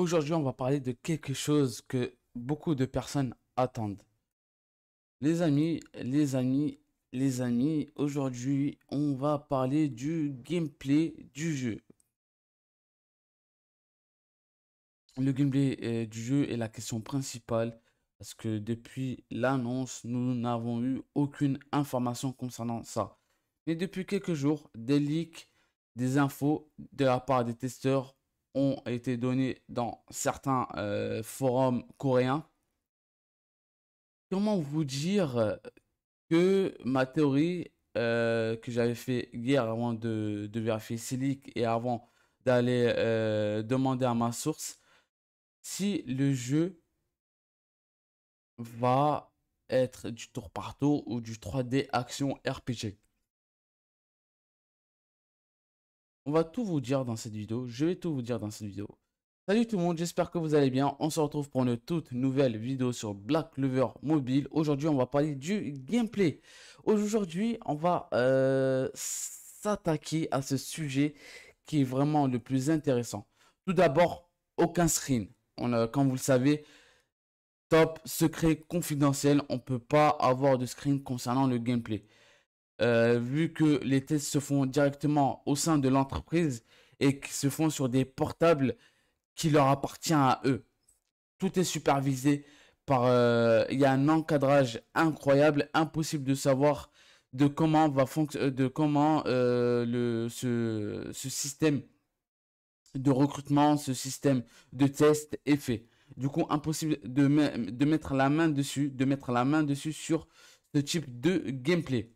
Aujourd'hui, on va parler de quelque chose que beaucoup de personnes attendent. Les amis, les amis, les amis, aujourd'hui, on va parler du gameplay du jeu. Le gameplay euh, du jeu est la question principale parce que depuis l'annonce, nous n'avons eu aucune information concernant ça. Mais depuis quelques jours, des leaks, des infos de la part des testeurs ont été donnés dans certains euh, forums coréens. Comment vous dire euh, que ma théorie euh, que j'avais fait hier avant de, vérifier Silic et avant d'aller demander à ma source si le jeu va être du tour partout ou du 3D action RPG. On va tout vous dire dans cette vidéo. Je vais tout vous dire dans cette vidéo. Salut tout le monde, j'espère que vous allez bien. On se retrouve pour une toute nouvelle vidéo sur Black lover Mobile. Aujourd'hui, on va parler du gameplay. Aujourd'hui, on va euh, s'attaquer à ce sujet qui est vraiment le plus intéressant. Tout d'abord, aucun screen. On a, comme vous le savez, top, secret, confidentiel. On ne peut pas avoir de screen concernant le gameplay. Euh, vu que les tests se font directement au sein de l'entreprise et qui se font sur des portables qui leur appartient à eux. Tout est supervisé par... Euh, il y a un encadrage incroyable, impossible de savoir de comment va euh, de comment le, ce, ce, système de recrutement, ce système de test est fait. Du coup, impossible de, de mettre la main dessus, de mettre la main dessus sur ce type de gameplay.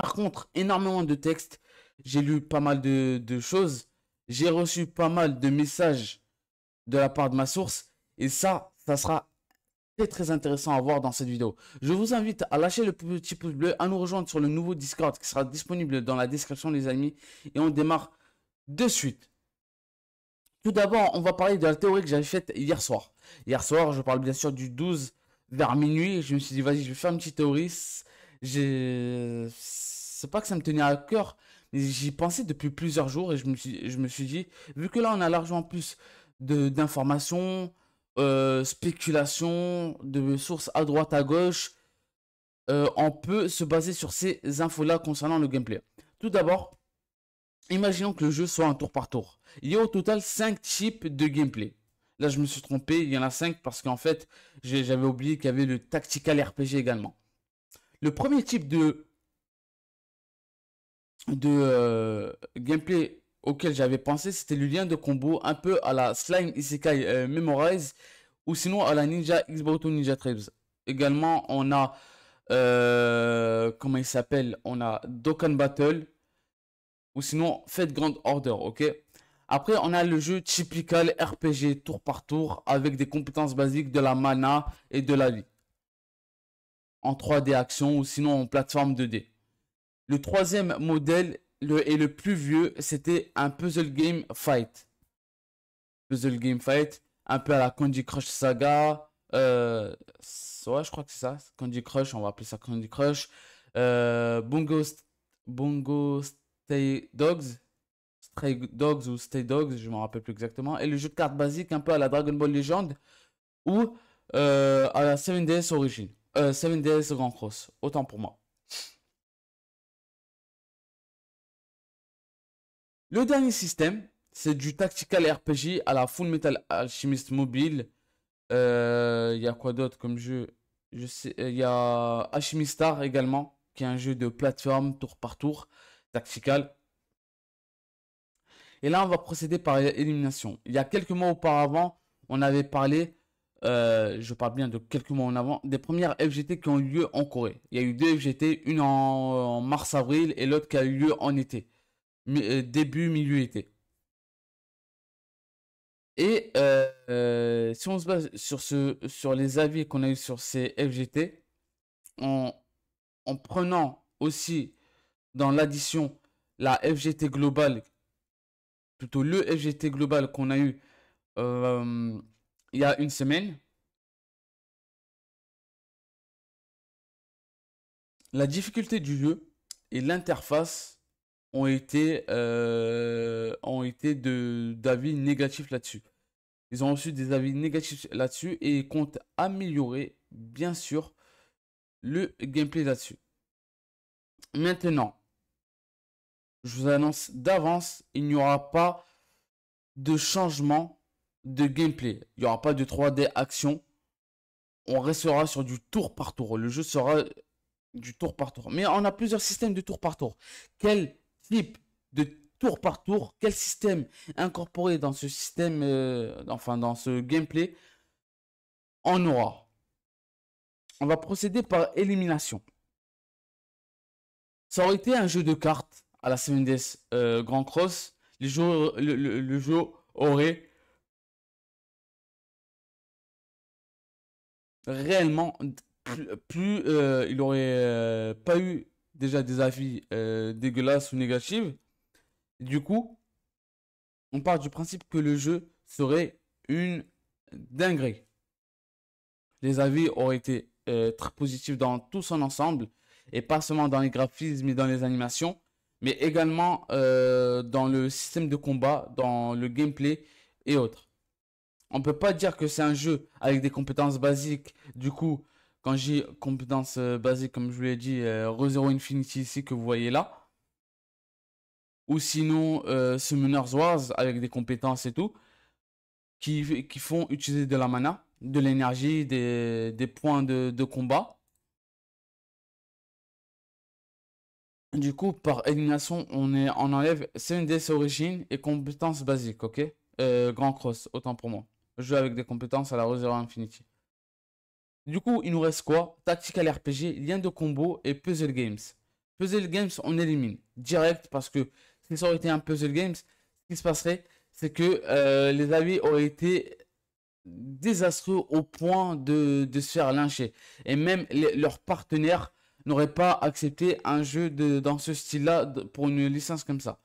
Par contre, énormément de textes. J'ai lu pas mal de, choses. J'ai reçu pas mal de messages de la part de ma source. Et ça, ça sera très très intéressant à voir dans cette vidéo. Je vous invite à lâcher le petit pouce bleu, à nous rejoindre sur le nouveau Discord qui sera disponible dans la description les amis. Et on démarre de suite. Tout d'abord, on va parler de la théorie que j'avais faite hier soir. Hier soir, je parle bien sûr du 12 vers minuit. Je me suis dit, vas-y, je vais faire un petit théorie. J'ai c'est pas que ça me tenait à cœur, mais j'y pensais depuis plusieurs jours et je me suis, je me suis dit, vu que là on a l'argent en plus d'informations, euh, spéculations, de sources à droite à gauche, euh, on peut se baser sur ces infos-là concernant le gameplay. Tout d'abord, imaginons que le jeu soit un tour par tour. Il y a au total 5 types de gameplay. Là, je me suis trompé, il y en a 5 parce qu'en fait, j'avais oublié qu'il y avait le tactical RPG également. Le premier type de de euh, gameplay auquel j'avais pensé, c'était le lien de combo un peu à la Slime Isekai euh, Memorize ou sinon à la Ninja ou Ninja Tribes. Également, on a. Euh, comment il s'appelle On a Dokkan Battle ou sinon Fate Grand Order, ok Après, on a le jeu typical RPG tour par tour avec des compétences basiques de la mana et de la vie en 3D action ou sinon en plateforme 2D. Le troisième modèle le, et le plus vieux, c'était un puzzle game fight. Puzzle game fight, un peu à la Candy Crush Saga. Euh, ouais, je crois que c'est ça. Candy Crush, on va appeler ça Candy Crush. Euh, Bungo Stay Dogs. Stray Dogs ou Stay Dogs, je ne me rappelle plus exactement. Et le jeu de cartes basique, un peu à la Dragon Ball Legend ou euh, à la 7DS Origin. 7DS Grand Cross, autant pour moi. Le dernier système, c'est du tactical RPG à la Full Metal Alchemist Mobile. Euh, il y a quoi d'autre comme jeu euh, il y a Star également, qui est un jeu de plateforme tour par tour, tactical. Et là, on va procéder par élimination. Il y a quelques mois auparavant, on avait parlé, euh, je parle bien de quelques mois en avant, des premières FGT qui ont eu lieu en Corée. Il y a eu deux FGT, une en mars-avril et l'autre qui a eu lieu en été. Euh, début, milieu, été. Et euh, euh, si on se base sur, ce, sur les avis qu'on a eu sur ces FGT, en, en prenant aussi dans l'addition la FGT globale, plutôt le FGT global qu'on a eu il y a une semaine, la difficulté du jeu et l'interface ont été, euh, ont été d'avis négatifs là-dessus. Ils ont reçu des avis négatifs là-dessus et compte comptent améliorer, bien sûr, le gameplay là-dessus. Maintenant, je vous annonce d'avance, il n'y aura pas de changement de gameplay. Il n'y aura pas de 3D action. On restera sur du tour par tour. Le jeu sera du tour par tour. Mais on a plusieurs systèmes de tour par tour. Quel de tour par tour, quel système incorporé dans ce système, euh, enfin dans ce gameplay, on aura. On va procéder par élimination. Ça aurait été un jeu de cartes à la 7 des euh, Grand Cross. Le jeu, le, jeu aurait réellement plus, euh, il aurait pas eu déjà des avis euh, dégueulasses ou négatives. Du coup, on part du principe que le jeu serait une dinguerie. Les avis auraient été euh, très positifs dans tout son ensemble, et pas seulement dans les graphismes et dans les animations, mais également euh, dans le système de combat, dans le gameplay et autres. On ne peut pas dire que c'est un jeu avec des compétences basiques, du coup, quand j'ai compétences euh, basiques, comme je vous l'ai dit, euh, ReZero Infinity ici que vous voyez là. Ou sinon, Summoner's euh, Wars avec des compétences et tout. Qui, font utiliser de la mana, de l'énergie, des, points de, combat. Du coup, par élimination, on, est, on enlève CNDS Origin et compétences basiques, ok Grand cross, autant pour moi. Je joue avec des compétences à la Rezero Infinity. Du coup, il nous reste quoi Tactique à l'RPG, lien de combo et puzzle games. Puzzle games, on élimine direct parce que si ça aurait été un puzzle games, ce qui se passerait, c'est que euh, les avis auraient été désastreux au point de, se faire lyncher. Et même leurs partenaires n'auraient pas accepté un jeu de, dans ce style-là pour une licence comme ça.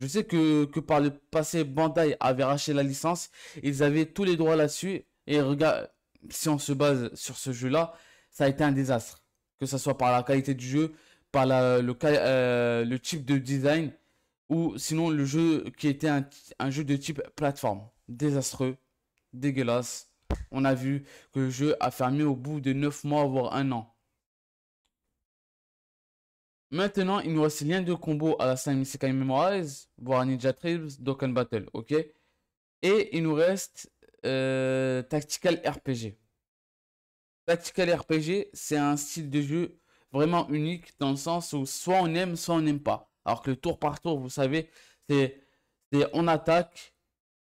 Je sais que, que, par le passé, Bandai avait racheté la licence, ils avaient tous les droits là-dessus. Et regarde, si on se base sur ce jeu-là, ça a été un désastre. Que ce soit par la qualité du jeu, par euh, le, type de design, ou sinon le jeu qui était un, jeu de type plateforme. Désastreux, dégueulasse. On a vu que le jeu a fermé au bout de 9 mois, voire un an. Maintenant, il nous reste lien de combo à la 5 Misekai Memorize, voire Ninja Tribes, Dokken Battle, ok Et il nous reste euh, tactical RPG. Tactical RPG, c'est un style de jeu vraiment unique dans le sens où soit on aime, soit on n'aime pas. Alors que le tour par tour, vous savez, c'est on attaque,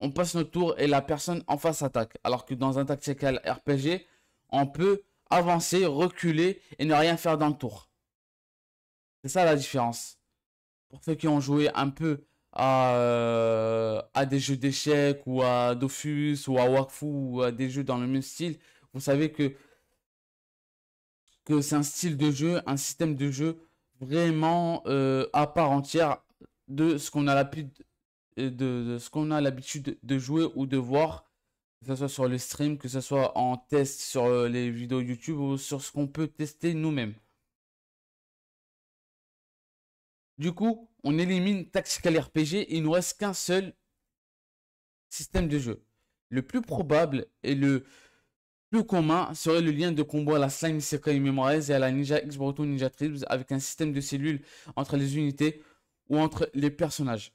on passe notre tour et la personne en face attaque. Alors que dans un tactical RPG, on peut avancer, reculer et ne rien faire dans le tour. C'est ça la différence. Pour ceux qui ont joué un peu euh, à, des jeux d'échecs ou à Dofus ou à Wakfu ou à des jeux dans le même style, vous savez que, c'est un style de jeu, un système de jeu vraiment euh, à part entière de ce qu'on a l'habitude euh, de, de, ce qu'on a l'habitude de jouer ou de voir, que ce soit sur le stream, que ce soit en test sur les vidéos YouTube ou sur ce qu'on peut tester nous-mêmes. Du coup, on élimine Tactical RPG et il nous reste qu'un seul système de jeu. Le plus probable et le plus commun serait le lien de combo à la Slime Sekai et à la Ninja X Boruto Ninja Tribes avec un système de cellules entre les unités ou entre les personnages.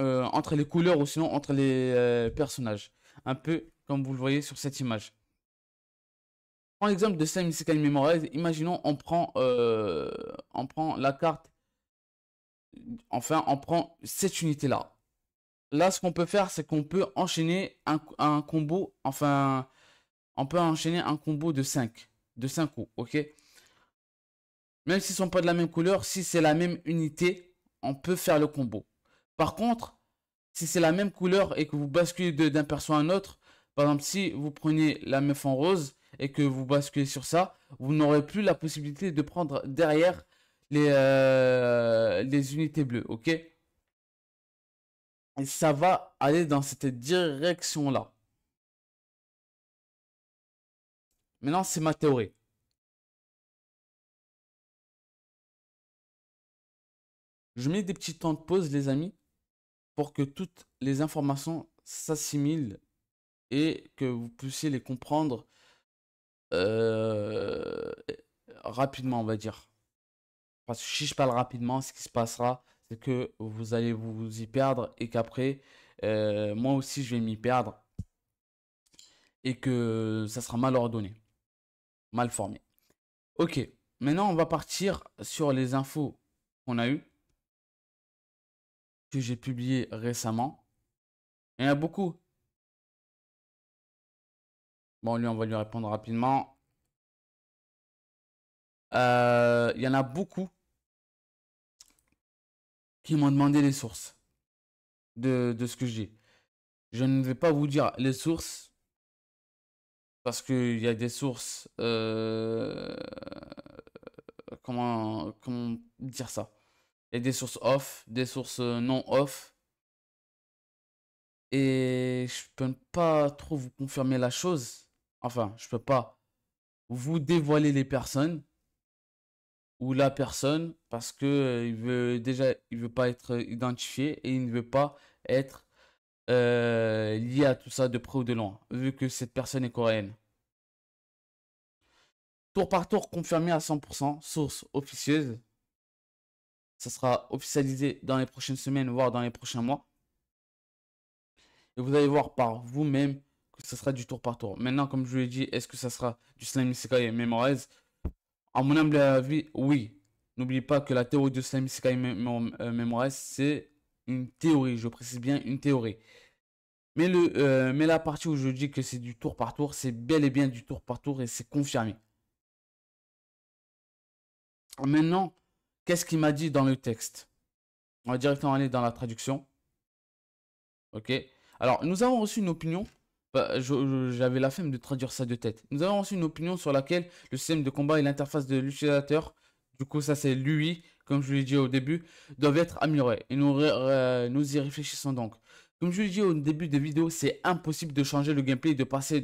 Euh, entre les couleurs ou sinon entre les euh, personnages. Un peu comme vous le voyez sur cette image. Prends exemple de Slime Sekai Memories, Imaginons on prend, euh, on prend la carte enfin, on prend cette unité-là. Là, ce qu'on peut faire, c'est qu'on peut enchaîner un, combo, enfin, on peut enchaîner un combo de 5, de 5 coups, ok Même s'ils sont pas de la même couleur, si c'est la même unité, on peut faire le combo. Par contre, si c'est la même couleur et que vous basculez d'un perso à un autre, par exemple, si vous prenez la meuf en rose et que vous basculez sur ça, vous n'aurez plus la possibilité de prendre derrière les, euh, les unités bleues, ok Et ça va aller dans cette direction-là. Maintenant, c'est ma théorie. Je mets des petits temps de pause, les amis, pour que toutes les informations s'assimilent et que vous puissiez les comprendre euh, rapidement, on va dire. Parce que si je parle rapidement, ce qui se passera, c'est que vous allez vous y perdre et qu'après, euh, moi aussi, je vais m'y perdre. Et que ça sera mal ordonné, mal formé. Ok, maintenant, on va partir sur les infos qu'on a eues, que j'ai publiées récemment. Il y en a beaucoup. Bon, lui, on va lui répondre rapidement. Il euh, y en a beaucoup qui m'ont demandé les sources de, ce que j'ai. Je ne vais pas vous dire les sources parce qu'il y a des sources. Euh, comment, comment dire ça Il y a des sources off, des sources euh, non off. Et je peux pas trop vous confirmer la chose. Enfin, je peux pas vous dévoiler les personnes ou la personne parce que euh, il veut déjà il veut pas être identifié et il ne veut pas être euh, lié à tout ça de près ou de loin vu que cette personne est coréenne. Tour par tour confirmé à 100%, source officieuse. Ça sera officialisé dans les prochaines semaines voire dans les prochains mois. Et vous allez voir par vous-même que ce sera du tour par tour. Maintenant, comme je vous l'ai dit, est-ce que ça sera du Slime Sekai et en mon humble avis, oui. N'oubliez pas que la théorie de Slim euh, Sky c'est une théorie, je précise bien une théorie. Mais, euh, mais la partie où je dis que c'est du tour par tour, c'est bel et bien du tour par tour et c'est confirmé. Maintenant, qu'est-ce qu'il m'a dit dans le texte On va directement aller dans la traduction. Ok. Alors, nous avons reçu une opinion bah, j'avais la flemme de traduire ça de tête. Nous avons aussi une opinion sur laquelle le système de combat et l'interface de l'utilisateur, du coup ça c'est l'UI, comme je l'ai dit au début, doivent être améliorés. Et nous, y réfléchissons donc. Comme je l'ai dit au début des vidéo, c'est impossible de changer le gameplay et de passer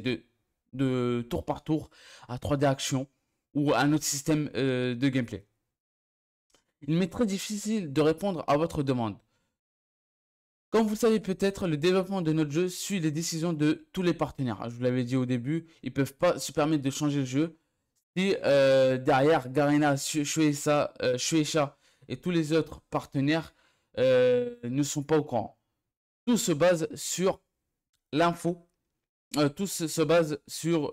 de, tour par tour à 3D action ou à un autre système euh, de gameplay. Il m'est très difficile de répondre à votre demande. Comme vous le savez peut-être, le développement de notre jeu suit les décisions de tous les partenaires. Ah, je vous l'avais dit au début, ils ne peuvent pas se permettre de changer le jeu. Si euh, derrière Garena, euh, Shueisha, et tous les autres partenaires euh, ne sont pas au courant. Tout se base sur l'info. tout se, base sur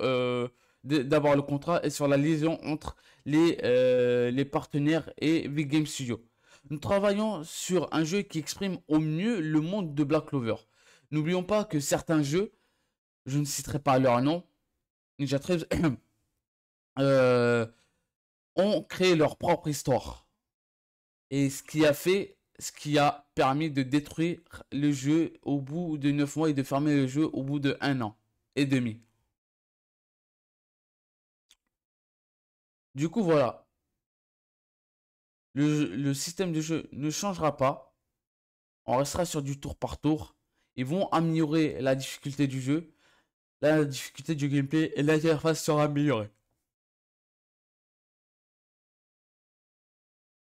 d'avoir le contrat et sur la liaison entre les, les partenaires et Big Game Studio. Nous travaillons sur un jeu qui exprime au mieux le monde de Black Clover. N'oublions pas que certains jeux, je ne citerai pas leur nom, Ninja Tribes, euh, ont créé leur propre histoire. Et ce qui a fait, ce qui a permis de détruire le jeu au bout de 9 mois et de fermer le jeu au bout de 1 an et demi. Du coup, voilà. Le, système de jeu ne changera pas. On restera sur du tour par tour. Ils vont améliorer la difficulté du jeu. La difficulté du gameplay et l'interface sera améliorée.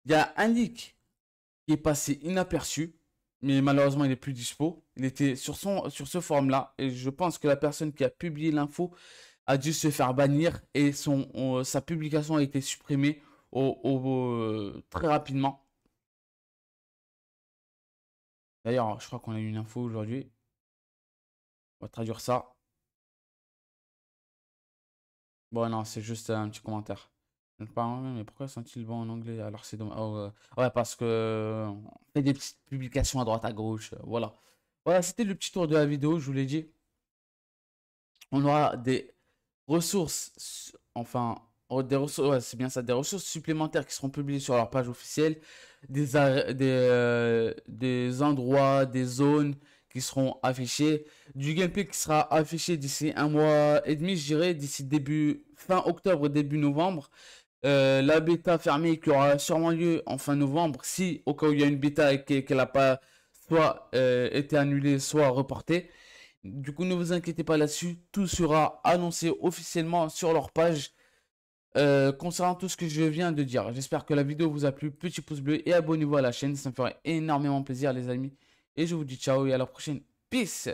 Il y a un leak qui est passé inaperçu. Mais malheureusement, il n'est plus dispo. Il était sur, son, sur ce forum-là. Et je pense que la personne qui a publié l'info a dû se faire bannir. Et euh, sa publication a été supprimée euh, très rapidement. D'ailleurs, je crois qu'on a eu une info aujourd'hui. On va traduire ça. Bon, non, c'est juste un petit commentaire. mais pourquoi sont-ils bons en anglais Alors, c'est dommage. Oh, euh, ouais, parce que fait des petites publications à droite, à gauche. Euh, voilà. Voilà, c'était le petit tour de la vidéo, je vous l'ai dit. On aura des ressources, enfin, des ressources, c'est bien ça, des ressources supplémentaires qui seront publiées sur leur page officielle, des, euh, des, endroits, des zones qui seront affichées du gameplay qui sera affiché d'ici un mois et demi, je dirais, d'ici début, fin octobre, début novembre. Euh, la bêta fermée qui aura sûrement lieu en fin novembre, si au cas où il y a une bêta et qu'elle n'a pas soit euh, été annulée, soit reportée. Du coup, ne vous inquiétez pas là-dessus, tout sera annoncé officiellement sur leur page euh, concernant tout ce que je viens de dire, j'espère que la vidéo vous a plu. Petit pouce bleu et abonnez-vous à la chaîne, ça me ferait énormément plaisir les amis. Et je vous dis ciao et à la prochaine. Peace